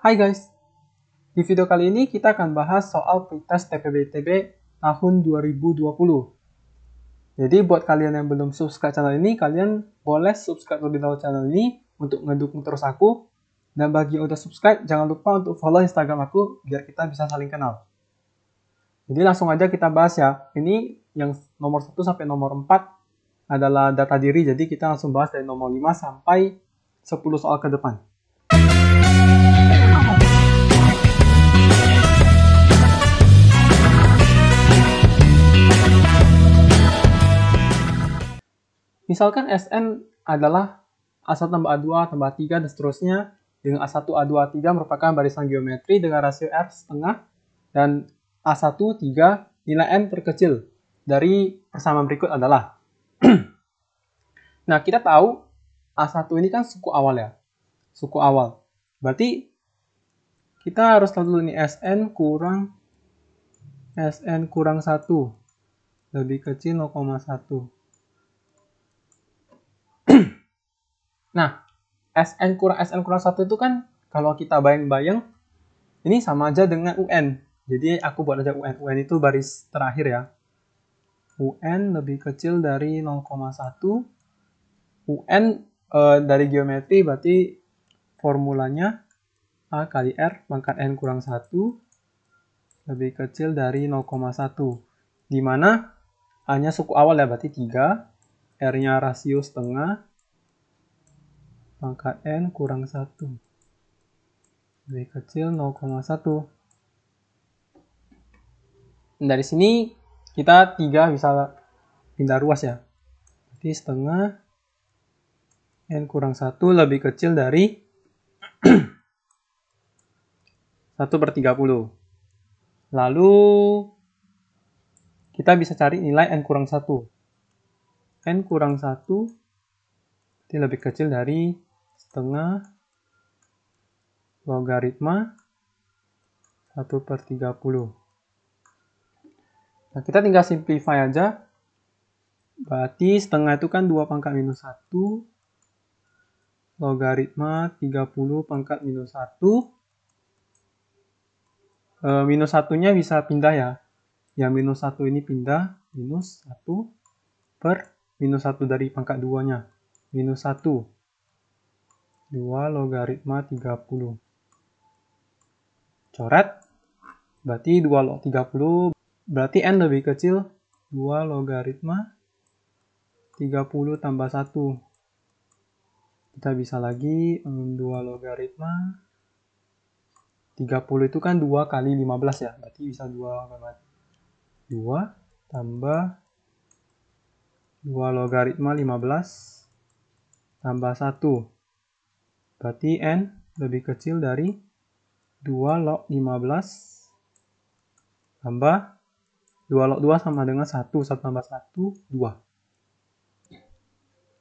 Hai guys, di video kali ini kita akan bahas soal pretest TPBTB tahun 2020. Jadi buat kalian yang belum subscribe channel ini, kalian boleh subscribe lebih dahulu channel ini untuk ngedukung terus aku. Dan bagi yang udah subscribe, jangan lupa untuk follow Instagram aku biar kita bisa saling kenal. Jadi langsung aja kita bahas ya. Ini yang nomor 1 sampai nomor 4 adalah data diri, jadi kita langsung bahas dari nomor 5 sampai 10 soal ke depan. Misalkan Sn adalah A1 tambah A2 tambah 3 dan seterusnya dengan A1, A2, A3 merupakan barisan geometri dengan rasio R setengah dan A1, 3 nilai N terkecil dari persamaan berikut adalah Nah, kita tahu A1 ini kan suku awal ya. Suku awal. Berarti kita harus tahu dulu Sn kurang Sn kurang 1 lebih kecil 0,1 Nah, SN kurang SN kurang 1 itu kan kalau kita bayang-bayang ini sama aja dengan UN. Jadi aku buat aja UN. UN itu baris terakhir ya. UN lebih kecil dari 0,1. UN e, dari geometri berarti formulanya A kali R pangkat N kurang 1 lebih kecil dari 0,1. Dimana A-nya suku awal ya berarti 3. R-nya rasio setengah maka N kurang 1. Lebih kecil 0,1. Dari sini kita 3 bisa pindah ruas ya. Jadi setengah N kurang 1 lebih kecil dari 1 per 30. Lalu kita bisa cari nilai n kurang 1. n kurang 1 lebih kecil dari setengah logaritma 1 per 30. Nah, kita tinggal simplify aja. Berarti setengah itu kan 2 pangkat minus 1 logaritma 30 pangkat minus 1. E, minus satunya bisa pindah ya. Ya minus 1 ini pindah. Minus 1 per minus 1 dari pangkat 2-nya. Minus 1 2 logaritma 30. Coret, berarti 2 log 30, berarti n lebih kecil 2 logaritma 30 tambah 1. Kita bisa lagi 2 logaritma 30 itu kan 2 kali 15 ya, berarti bisa 2 2 tambah 2 logaritma 15 tambah 1 Berarti n lebih kecil dari 2 log 15 tambah 2 log 2 sama dengan 1. 1 tambah 1, 2.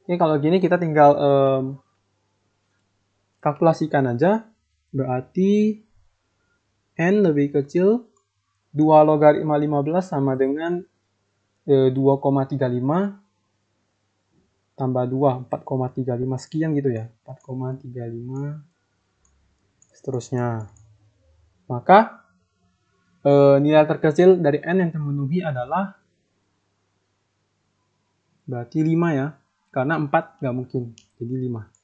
Oke, kalau gini kita tinggal um, kalkulasikan aja. Berarti n lebih kecil 2 logaritma 15 sama dengan e, eh, 2,35 tambah 2 4,35 sekian gitu ya 4,35 seterusnya maka e, nilai terkecil dari n yang terpenuhi adalah berarti 5 ya karena 4 nggak mungkin jadi 5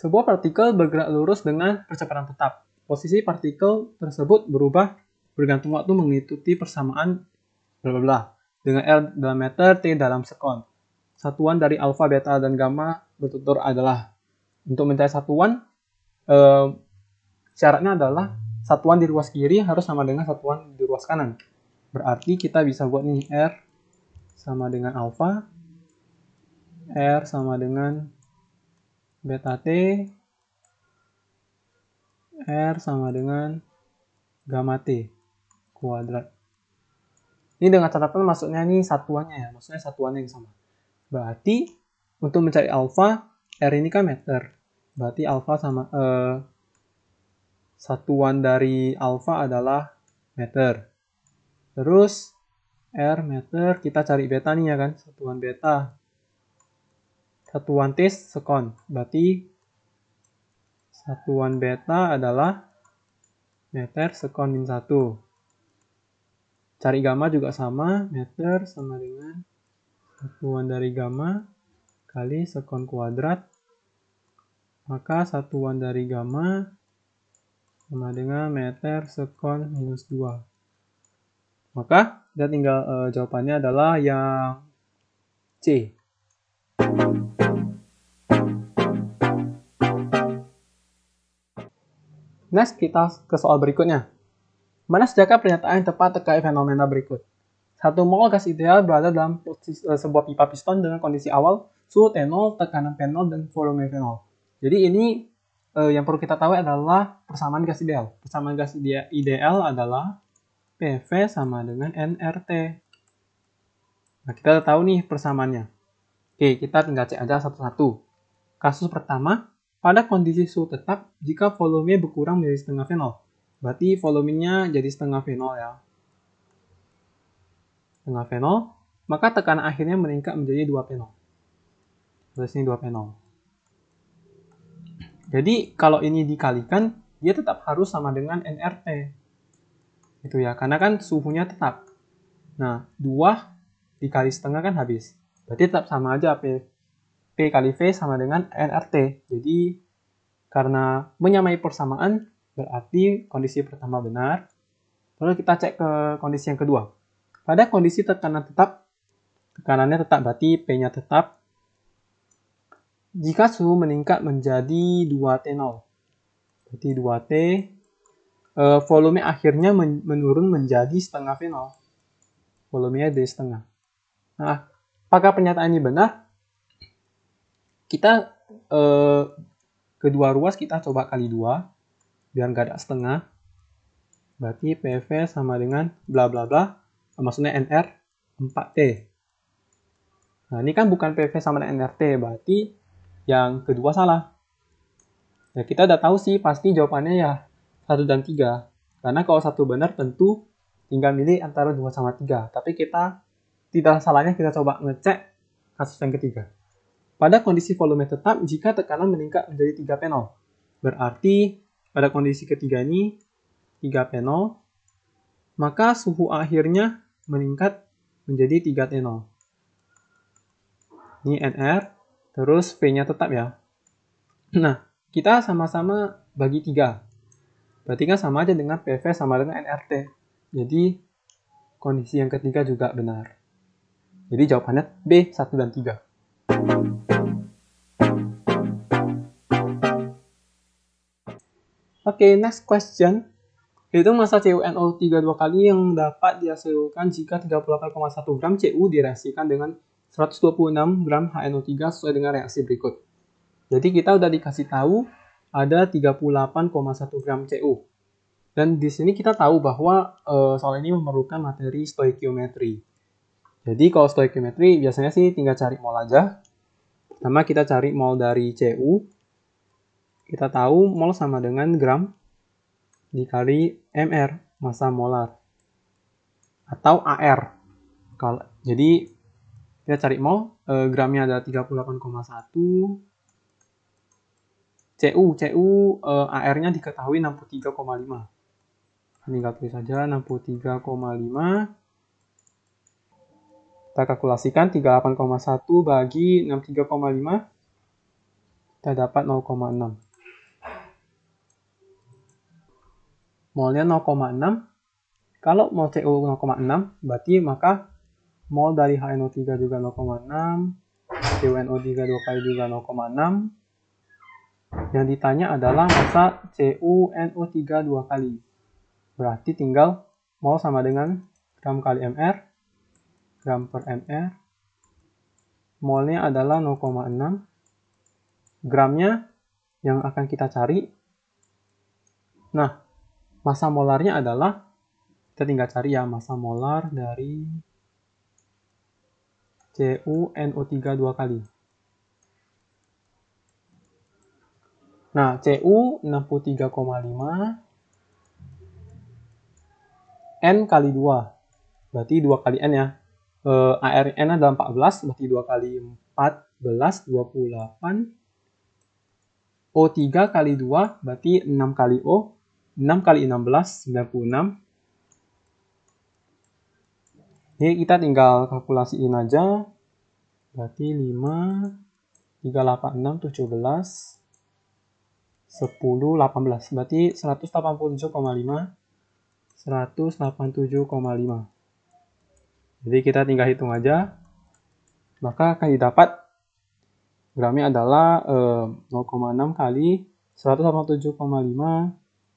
sebuah partikel bergerak lurus dengan percepatan tetap posisi partikel tersebut berubah bergantung waktu mengikuti persamaan bla bla bla dengan r dalam meter, T dalam sekon. Satuan dari alfa, beta, dan gamma bertutur adalah untuk mencari satuan eh, syaratnya adalah satuan di ruas kiri harus sama dengan satuan di ruas kanan. Berarti kita bisa buat nih R sama dengan alfa, R sama dengan beta T, R sama dengan gamma T kuadrat. Ini dengan catatan masuknya ini satuannya ya, maksudnya satuannya yang sama. Berarti untuk mencari alfa, R ini kan meter. Berarti alfa sama eh, satuan dari alfa adalah meter. Terus R meter, kita cari beta nih ya kan, satuan beta. Satuan tes sekon, berarti satuan beta adalah meter sekon min 1 cari gamma juga sama meter sama dengan satuan dari gamma kali sekon kuadrat maka satuan dari gamma sama dengan meter sekon minus 2 maka kita tinggal e, jawabannya adalah yang C next kita ke soal berikutnya Mana sejaka pernyataan yang tepat terkait fenomena berikut? Satu mol gas ideal berada dalam eh, sebuah pipa piston dengan kondisi awal suhu T0, tekanan P0, dan volume V0. Jadi ini eh, yang perlu kita tahu adalah persamaan gas ideal. Persamaan gas ideal adalah PV sama dengan NRT. Nah, kita tahu nih persamaannya. Oke, kita tinggal cek aja satu-satu. Kasus pertama, pada kondisi suhu tetap, jika volume berkurang menjadi setengah V0. Berarti volumenya jadi setengah fenol ya. Setengah fenol, maka tekanan akhirnya meningkat menjadi 2 fenol. Terus ini 2 fenol. Jadi kalau ini dikalikan, dia tetap harus sama dengan NRT. Itu ya, karena kan suhunya tetap. Nah, 2 dikali setengah kan habis. Berarti tetap sama aja P. P kali V sama dengan NRT. Jadi karena menyamai persamaan, Berarti kondisi pertama benar. Lalu kita cek ke kondisi yang kedua. Pada kondisi tekanan tetap, tekanannya tetap berarti P-nya tetap. Jika suhu meningkat menjadi 2T0, berarti 2T, eh, volume akhirnya menurun menjadi setengah V0. Volumenya dari setengah. Nah, apakah pernyataan ini benar? Kita eh, kedua ruas kita coba kali dua biar nggak ada setengah berarti PV sama dengan bla bla bla maksudnya NR 4T nah ini kan bukan PV sama dengan NRT berarti yang kedua salah ya kita udah tahu sih pasti jawabannya ya 1 dan 3 karena kalau satu benar tentu tinggal milih antara 2 sama 3 tapi kita tidak salahnya kita coba ngecek kasus yang ketiga pada kondisi volume tetap jika tekanan meningkat menjadi 3 panel berarti pada kondisi ketiga ini 3P0, maka suhu akhirnya meningkat menjadi 3T0. Ini NR, terus V-nya tetap ya. Nah, kita sama-sama bagi 3. Berarti kan sama aja dengan PV sama dengan NRT. Jadi, kondisi yang ketiga juga benar. Jadi jawabannya B, 1 dan 3. Oke, okay, next question. Hitung masa cuno 32 3 dua kali yang dapat dihasilkan jika 38,1 gram Cu direaksikan dengan 126 gram HNO3 sesuai dengan reaksi berikut. Jadi kita udah dikasih tahu ada 38,1 gram Cu. Dan di sini kita tahu bahwa e, soal ini memerlukan materi stoikiometri. Jadi kalau stoikiometri biasanya sih tinggal cari mol aja. Pertama kita cari mol dari Cu, kita tahu mol sama dengan gram dikali MR, massa molar. Atau AR. jadi kita cari mol, eh, gramnya ada 38,1 CU, CU eh, AR-nya diketahui 63,5 tinggal tulis saja 63,5 kita kalkulasikan 38,1 bagi 63,5 kita dapat 0,6 molnya 0,6 kalau mol CO 0,6 berarti maka mol dari HNO3 juga 0,6 CuNO3 2 kali juga 0,6 yang ditanya adalah masa CuNO3 2 kali berarti tinggal mol sama dengan gram kali mR gram per mR molnya adalah 0,6 gramnya yang akan kita cari nah masa molarnya adalah kita tinggal cari ya masa molar dari CuNO3 dua kali. Nah, Cu 63,5 N kali 2. Berarti 2 kali N ya. E, eh, AR N adalah 14, berarti 2 kali 14, 28. O3 kali 2, berarti 6 kali O, 6 kali 16, 96. Ini kita tinggal kalkulasiin aja. Berarti 5, 3, 8, 6, 17, 10, 18. Berarti 187,5, 187,5. Jadi kita tinggal hitung aja. Maka akan didapat gramnya adalah eh, 0,6 kali 187,5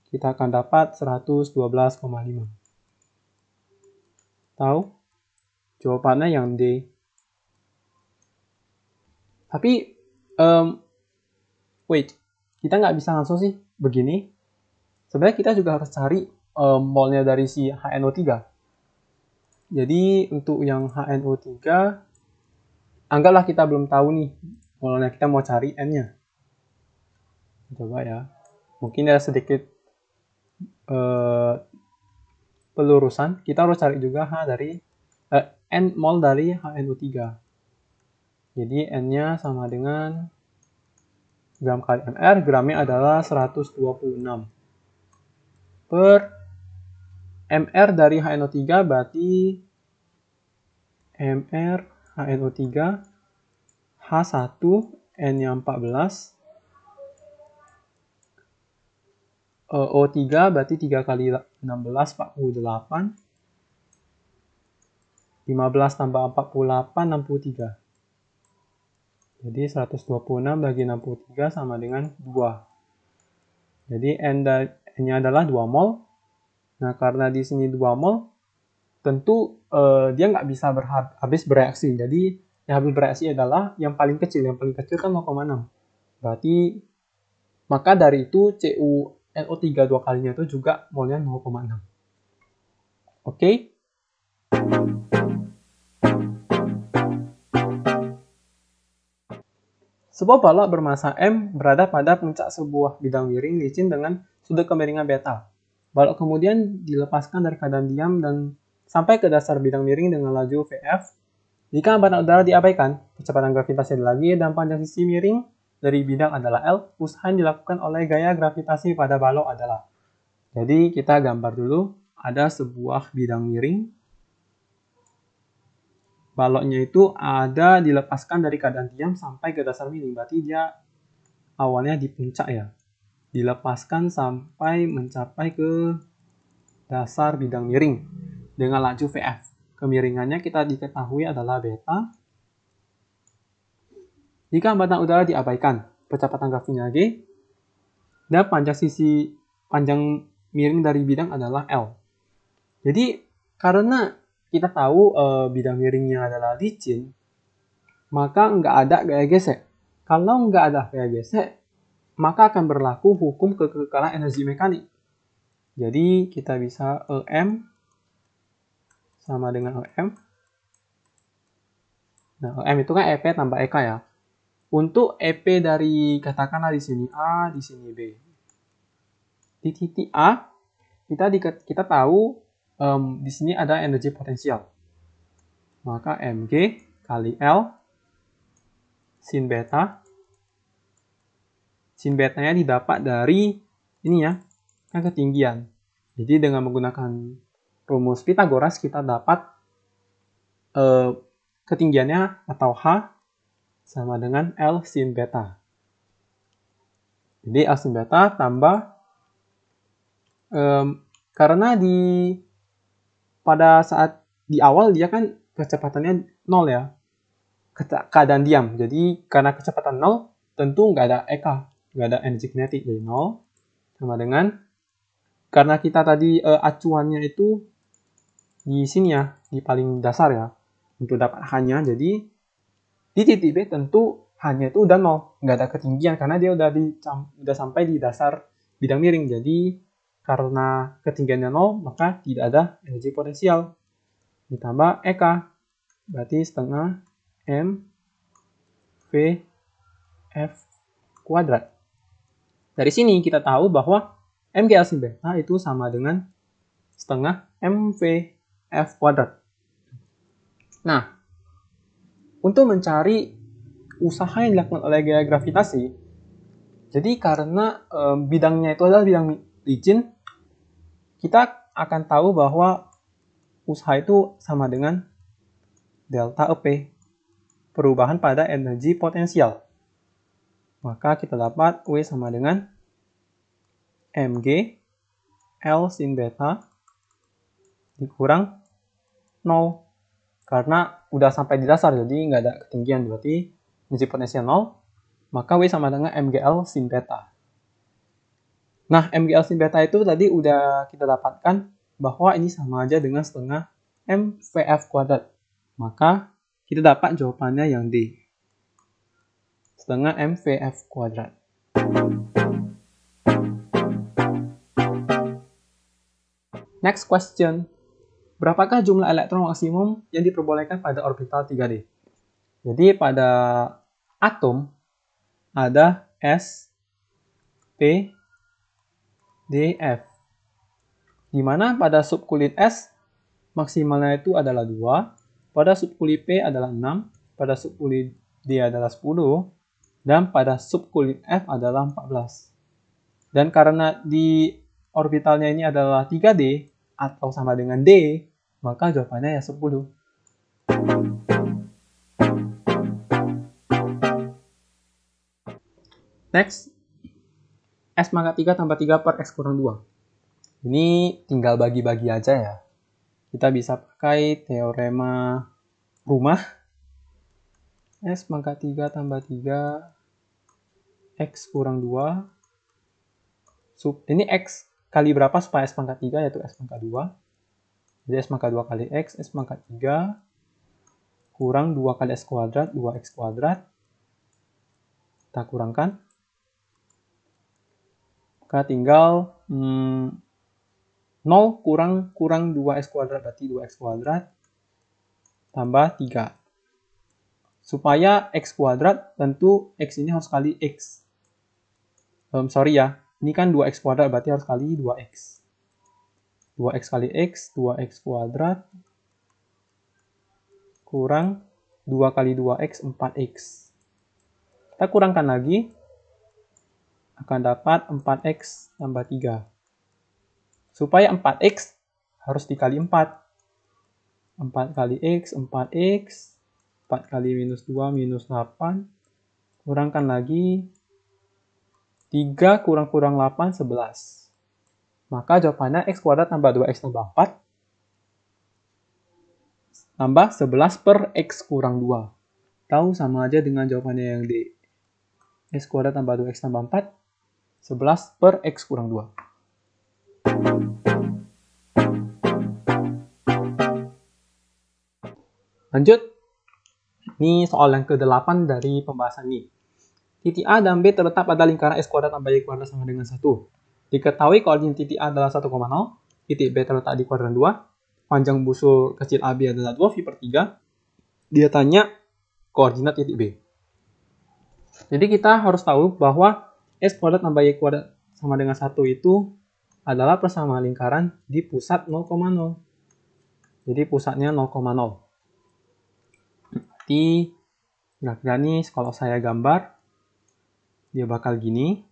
kita akan dapat 112,5. Tahu? Jawabannya yang D. Tapi, um, wait, kita nggak bisa langsung sih begini. Sebenarnya kita juga harus cari um, molnya dari si HNO3. Jadi, untuk yang HNO3, anggaplah kita belum tahu nih molnya kita mau cari N-nya. Coba ya. Mungkin ada ya sedikit Eh, pelurusan kita harus cari juga H dari uh, N mol dari hno 3 jadi N nya sama dengan gram kali MR gramnya adalah 126 per MR dari HNO3 berarti MR HNO3 H1 N nya 14 uh, eh, O3 berarti 3 kali 16 48 15 tambah 48, 63. Jadi 126 bagi 63 sama dengan 2. Jadi N-nya adalah 2 mol. Nah, karena di sini 2 mol, tentu uh, dia nggak bisa habis bereaksi. Jadi yang habis bereaksi adalah yang paling kecil. Yang paling kecil kan 0,6. Berarti, maka dari itu CU NO3 dua kalinya itu juga molnya 0,6. Oke. Okay? Sebuah balok bermassa M berada pada puncak sebuah bidang miring licin dengan sudut kemiringan beta. Balok kemudian dilepaskan dari keadaan diam dan sampai ke dasar bidang miring dengan laju VF. Jika angkatan udara diabaikan, kecepatan gravitasi lagi dan panjang sisi miring dari bidang adalah L, usaha dilakukan oleh gaya gravitasi pada balok adalah. Jadi kita gambar dulu, ada sebuah bidang miring. Baloknya itu ada dilepaskan dari keadaan diam sampai ke dasar miring, berarti dia awalnya di puncak ya. Dilepaskan sampai mencapai ke dasar bidang miring dengan laju VF. Kemiringannya kita diketahui adalah beta jika hambatan udara diabaikan, percepatan grafiknya lagi. G, dan panjang sisi panjang miring dari bidang adalah L. Jadi, karena kita tahu e, bidang miringnya adalah licin, maka nggak ada gaya gesek. Kalau nggak ada gaya gesek, maka akan berlaku hukum kekekalan energi mekanik. Jadi, kita bisa EM sama dengan EM. Nah, EM itu kan EP tambah EK ya untuk EP dari katakanlah di sini A, di sini B. Di titik A kita di, kita tahu um, di sini ada energi potensial. Maka mg kali L sin beta sin betanya didapat dari ini ya, kan ketinggian. Jadi dengan menggunakan rumus Pitagoras kita dapat uh, ketinggiannya atau H sama dengan L sin beta. Jadi L sin beta tambah um, karena di pada saat di awal dia kan kecepatannya nol ya. Keadaan diam. Jadi karena kecepatan nol, tentu nggak ada EK, nggak ada energi kinetik dari 0 sama dengan karena kita tadi uh, acuannya itu di sini ya, di paling dasar ya, untuk dapat hanya jadi di titik B tentu hanya itu udah nol, nggak ada ketinggian karena dia udah di udah sampai di dasar bidang miring. Jadi karena ketinggiannya nol maka tidak ada energi potensial. Ditambah EK berarti setengah M V F kuadrat. Dari sini kita tahu bahwa MGL sin beta itu sama dengan setengah MV F kuadrat. Nah, untuk mencari usaha yang dilakukan oleh gaya gravitasi. Jadi karena e, bidangnya itu adalah bidang licin, kita akan tahu bahwa usaha itu sama dengan delta EP, perubahan pada energi potensial. Maka kita dapat W sama dengan mg L sin beta dikurang 0 karena udah sampai di dasar jadi nggak ada ketinggian berarti uji potensial nol. maka W sama dengan MGL sin beta. Nah, MGL sin beta itu tadi udah kita dapatkan bahwa ini sama aja dengan setengah MVF kuadrat. Maka kita dapat jawabannya yang D. Setengah MVF kuadrat. Next question. Berapakah jumlah elektron maksimum yang diperbolehkan pada orbital 3D? Jadi pada atom ada S, P, D, F. Di mana pada subkulit S maksimalnya itu adalah 2, pada subkulit P adalah 6, pada subkulit D adalah 10, dan pada subkulit F adalah 14. Dan karena di orbitalnya ini adalah 3D atau sama dengan D, maka jawabannya ya 10. Next, S maka 3 tambah 3 per X kurang 2. Ini tinggal bagi-bagi aja ya. Kita bisa pakai teorema rumah. S maka 3 tambah 3 X kurang 2. Sub, ini X kali berapa supaya S pangkat 3 yaitu S pangkat 2 jadi S pangkat 2 kali X, S pangkat 3 kurang 2 kali S kuadrat, 2X kuadrat. Kita kurangkan. Maka tinggal hmm, 0 kurang kurang 2X kuadrat berarti 2X kuadrat tambah 3. Supaya X kuadrat tentu X ini harus kali X. Um, sorry ya, ini kan 2X kuadrat berarti harus kali 2X. 2x kali x, 2x kuadrat, kurang 2 kali 2x, 4x. Kita kurangkan lagi, akan dapat 4x tambah 3. Supaya 4x harus dikali 4. 4 kali x, 4x, 4 kali minus 2, minus 8. Kurangkan lagi, 3 kurang-kurang 8, 11. Maka jawabannya X kuadrat tambah 2X tambah 4 tambah 11 per X kurang 2. Tahu sama aja dengan jawabannya yang D. X kuadrat tambah 2X tambah 4 11 per X kurang 2. Lanjut. Ini soal yang ke-8 dari pembahasan ini. Titik A dan B terletak pada lingkaran x kuadrat tambah Y kuadrat sama dengan 1. Diketahui koordinat titik A adalah 1,0, titik B terletak di kuadran 2, panjang busur kecil AB adalah 2V per 3, dia tanya koordinat titik B. Jadi kita harus tahu bahwa S kuadrat tambah Y kuadrat sama dengan 1 itu adalah persamaan lingkaran di pusat 0,0. Jadi pusatnya 0,0. Di kira-kira nih kalau saya gambar, dia bakal gini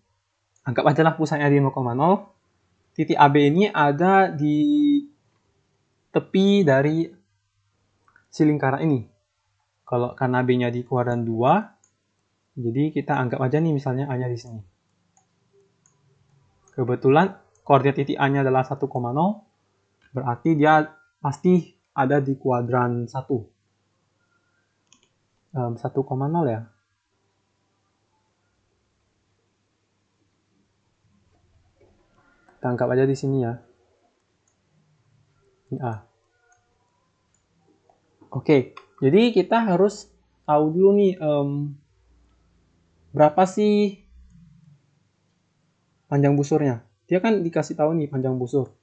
anggap aja lah pusatnya di 0,0 titik AB ini ada di tepi dari si lingkaran ini kalau karena B-nya di kuadran 2 jadi kita anggap aja nih misalnya A-nya di sini kebetulan koordinat titik A-nya adalah 1,0 berarti dia pasti ada di kuadran 1 um, 1,0 ya Kita anggap aja di sini ya. Ini A. Oke, jadi kita harus tahu dulu nih um, berapa sih panjang busurnya. Dia kan dikasih tahu nih panjang busur.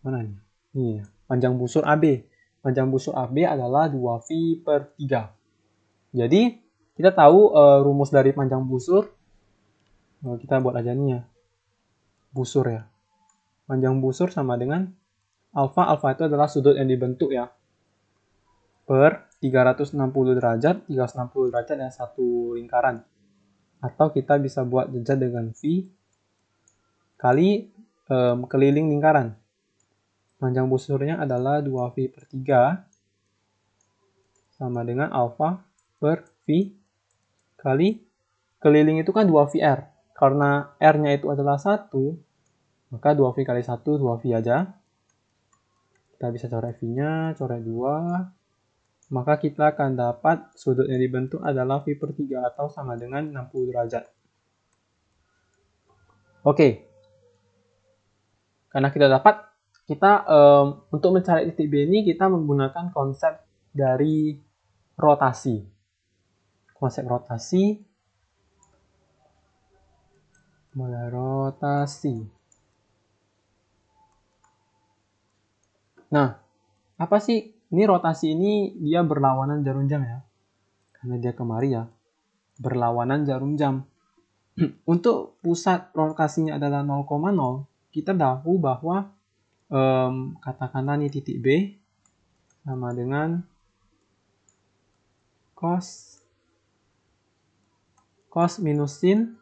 Mana nih? Ini ya, panjang busur AB. Panjang busur AB adalah 2V per 3. Jadi, kita tahu uh, rumus dari panjang busur. Eh, kita buat aja nih ya busur ya. Panjang busur sama dengan alfa. Alfa itu adalah sudut yang dibentuk ya. Per 360 derajat, 360 derajat dan satu lingkaran. Atau kita bisa buat jejak dengan V kali um, keliling lingkaran. Panjang busurnya adalah 2V per 3 sama dengan alfa per V kali keliling itu kan 2VR. Karena R-nya itu adalah 1, maka 2V kali 1, 2V aja. Kita bisa coret V-nya, coret 2. Maka kita akan dapat sudut yang dibentuk adalah V per 3 atau sama dengan 60 derajat. Oke. Karena kita dapat, kita um, untuk mencari titik B ini kita menggunakan konsep dari rotasi. Konsep rotasi mulai rotasi. Nah, apa sih? Ini rotasi ini dia berlawanan jarum jam ya. Karena dia kemari ya. Berlawanan jarum jam. Untuk pusat rotasinya adalah 0,0, kita tahu bahwa um, katakanlah ini titik B sama dengan cos cos minus sin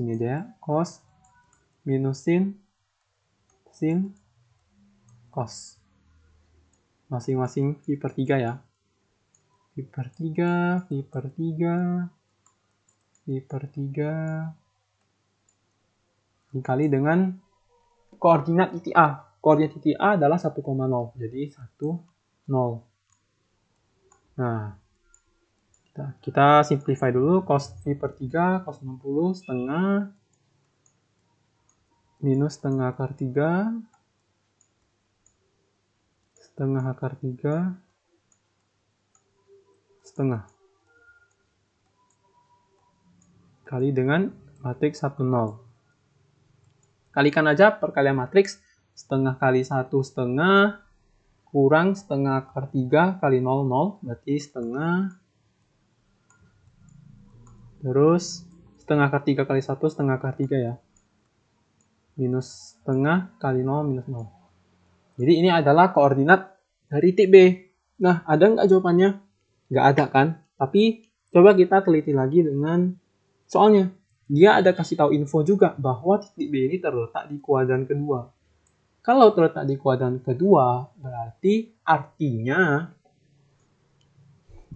sini aja ya cos minusin sin cos masing-masing pi per 3 ya pi per 3 pi per 3 pi per 3 dikali dengan koordinat titik A koordinat titik A adalah 1,0 jadi 1 0 nah Nah, kita simplify dulu cos pi per 3 cos 60 setengah minus setengah akar 3 setengah akar 3 setengah kali dengan matriks 1 0 kalikan aja perkalian matriks setengah kali 1 setengah kurang setengah akar 3 kali 0 0 berarti setengah Terus setengah akar 3 kali 1 setengah akar 3 ya. Minus setengah kali 0 minus 0. Jadi ini adalah koordinat dari titik B. Nah, ada nggak jawabannya? Nggak ada kan? Tapi coba kita teliti lagi dengan soalnya. Dia ada kasih tahu info juga bahwa titik B ini terletak di kuadran kedua. Kalau terletak di kuadran kedua, berarti artinya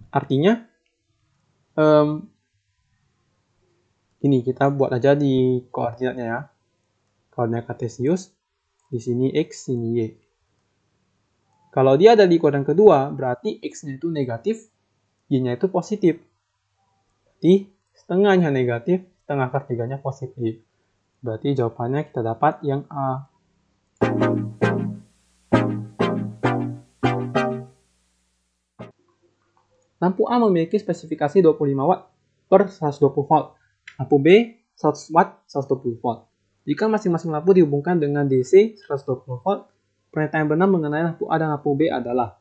artinya um, ini kita buat aja di koordinatnya ya koordinat Cartesius di sini x sini y kalau dia ada di koordinat kedua berarti x-nya itu negatif y-nya itu positif berarti setengahnya negatif setengah ketiganya positif berarti jawabannya kita dapat yang A Lampu A memiliki spesifikasi 25 watt per 120 volt Lampu B 100 watt 120 volt. Jika masing-masing lampu dihubungkan dengan DC 120 volt, pernyataan yang benar mengenai lampu A dan lampu B adalah.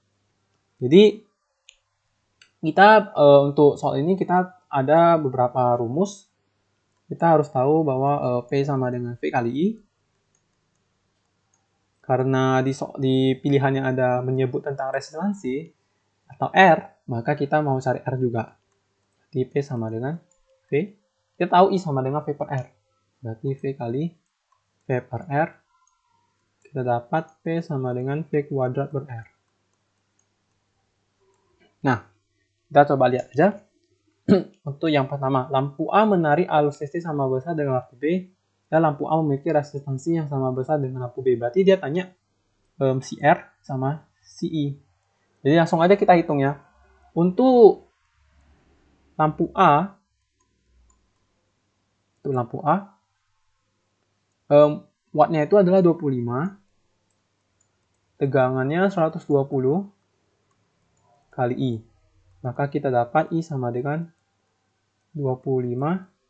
Jadi kita e, untuk soal ini kita ada beberapa rumus. Kita harus tahu bahwa e, P sama dengan V kali I. Karena di, so, di yang ada menyebut tentang resistansi atau R, maka kita mau cari R juga. Jadi P sama dengan V kita tahu I sama dengan V per R. Berarti V kali V per R. Kita dapat V sama dengan V kuadrat per R. Nah, kita coba lihat aja. Untuk yang pertama, lampu A menarik alus listrik sama besar dengan lampu B. Dan lampu A memiliki resistansi yang sama besar dengan lampu B. Berarti dia tanya um, si R sama si I. Jadi langsung aja kita hitung ya. Untuk lampu A itu lampu A. Um, wattnya itu adalah 25. Tegangannya 120 kali I. Maka kita dapat I sama dengan 25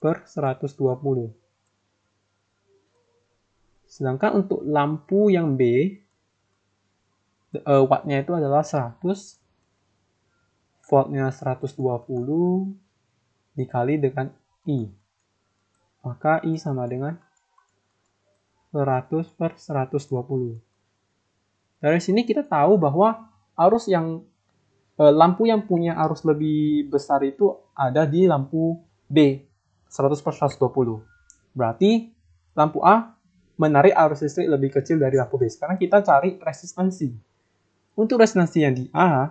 per 120. Sedangkan untuk lampu yang B, uh, wattnya itu adalah 100, voltnya 120 dikali dengan I. Maka I sama dengan 100 per 120. Dari sini kita tahu bahwa arus yang eh, lampu yang punya arus lebih besar itu ada di lampu B 100 per 120 berarti lampu A menarik arus listrik lebih kecil dari lampu B sekarang kita cari resistansi untuk resistansi yang di A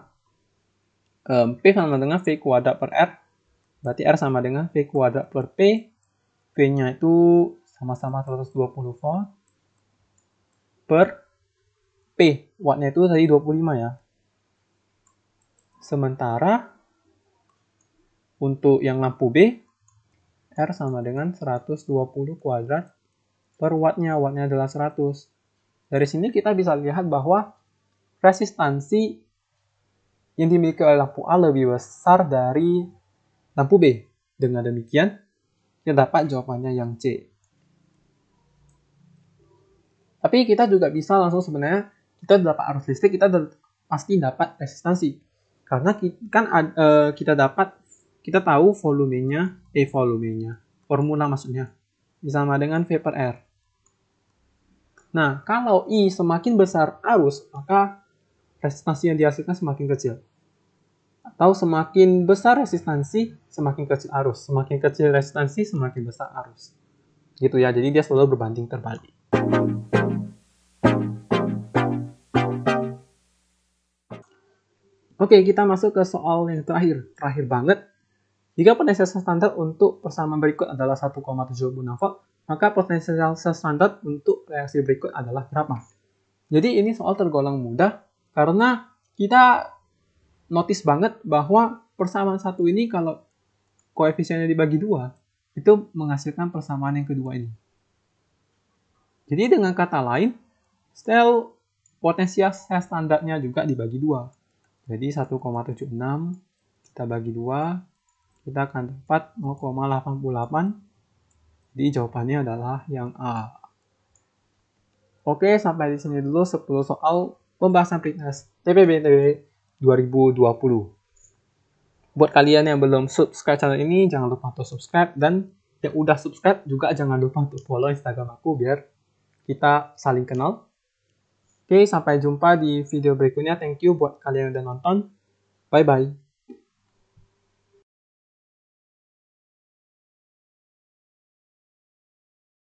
eh, P sama dengan V kuadrat per R berarti R sama dengan V kuadrat per P V-nya itu sama-sama 120 volt per P. Watt-nya itu tadi 25 ya. Sementara untuk yang lampu B, R sama dengan 120 kuadrat per watt-nya. Watt-nya adalah 100. Dari sini kita bisa lihat bahwa resistansi yang dimiliki oleh lampu A lebih besar dari lampu B. Dengan demikian, yang dapat jawabannya yang C. Tapi kita juga bisa langsung sebenarnya kita dapat arus listrik, kita pasti dapat resistansi. Karena kan e, kita dapat kita tahu volumenya, e volumenya, formula maksudnya sama dengan V per R. Nah, kalau I semakin besar arus, maka resistansi yang dihasilkan semakin kecil atau semakin besar resistansi, semakin kecil arus. Semakin kecil resistansi, semakin besar arus. Gitu ya, jadi dia selalu berbanding terbalik. Oke, kita masuk ke soal yang terakhir, terakhir banget. Jika potensial standar untuk persamaan berikut adalah 1,76 volt, maka potensial standar untuk reaksi berikut adalah berapa? Jadi ini soal tergolong mudah karena kita notice banget bahwa persamaan satu ini kalau koefisiennya dibagi dua itu menghasilkan persamaan yang kedua ini. Jadi dengan kata lain, stel potensial standarnya juga dibagi dua. Jadi 1,76 kita bagi dua, kita akan dapat 0,88. Jadi jawabannya adalah yang A. Oke, sampai di sini dulu 10 soal pembahasan fitness TPB. 2020. Buat kalian yang belum subscribe channel ini, jangan lupa untuk subscribe dan yang udah subscribe juga jangan lupa untuk follow Instagram aku biar kita saling kenal. Oke, sampai jumpa di video berikutnya. Thank you buat kalian yang udah nonton. Bye-bye.